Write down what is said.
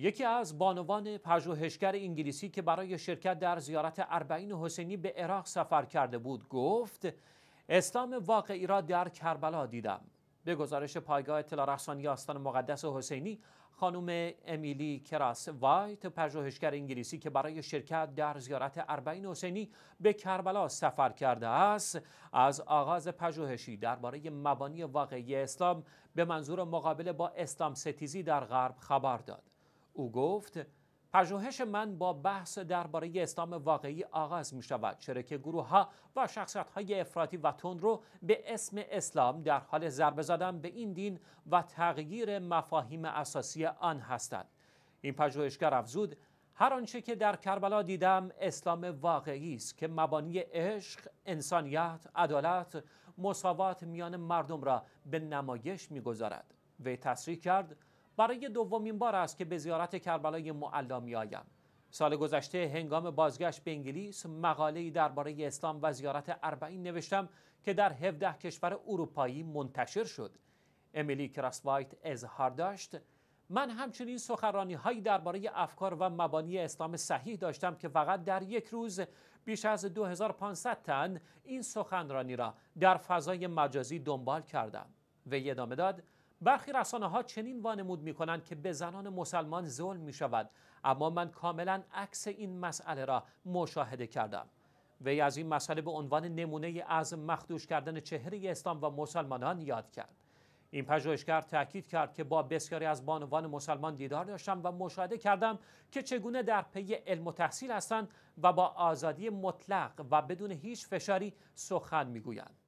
یکی از بانوان پژوهشگر انگلیسی که برای شرکت در زیارت اربعین حسینی به عراق سفر کرده بود گفت اسلام واقعی را در کربلا دیدم به گزارش پایگاه اطلاع رسانی آستان مقدس حسینی خانم امیلی کراس وایت پژوهشگر انگلیسی که برای شرکت در زیارت اربعین حسینی به کربلا سفر کرده است از آغاز پژوهشی درباره مبانی واقعی اسلام به منظور مقابله با اسلام ستیزی در غرب خبر داد او گفت پژوهش من با بحث درباره اسلام واقعی آغاز می شود چرا که گروه و شخصیت های افراطی و تون رو به اسم اسلام در حال ضربه زدن به این دین و تغییر مفاهیم اساسی آن هستند این پژوهشگر افزود هر آنچه که در کربلا دیدم اسلام واقعی است که مبانی عشق، انسانیت، عدالت، مساوات میان مردم را به نمایش میگذارد. وی تصریح کرد برای دومین بار است که به زیارت کربلای معلا میآیم سال گذشته هنگام بازگشت به انگلیس مقاله‌ای درباره اسلام و زیارت اربعین نوشتم که در 17 کشور اروپایی منتشر شد امیلی کراسوایت اظهار داشت من همچنین سخرانی هایی درباره افکار و مبانی اسلام صحیح داشتم که فقط در یک روز بیش از 2500 تن این سخنرانی را در فضای مجازی دنبال کردم و ادامه داد برخی رسانه ها چنین وانمود می کنند که به زنان مسلمان ظلم می شود اما من کاملا عکس این مسئله را مشاهده کردم وی از این مسئله به عنوان نمونه از مخدوش کردن چهره اسلام و مسلمانان یاد کرد این پژوهشگر تاکید کرد که با بسیاری از بانوان مسلمان دیدار داشتم و مشاهده کردم که چگونه در پی علم و تحصیل هستند و با آزادی مطلق و بدون هیچ فشاری سخن میگویند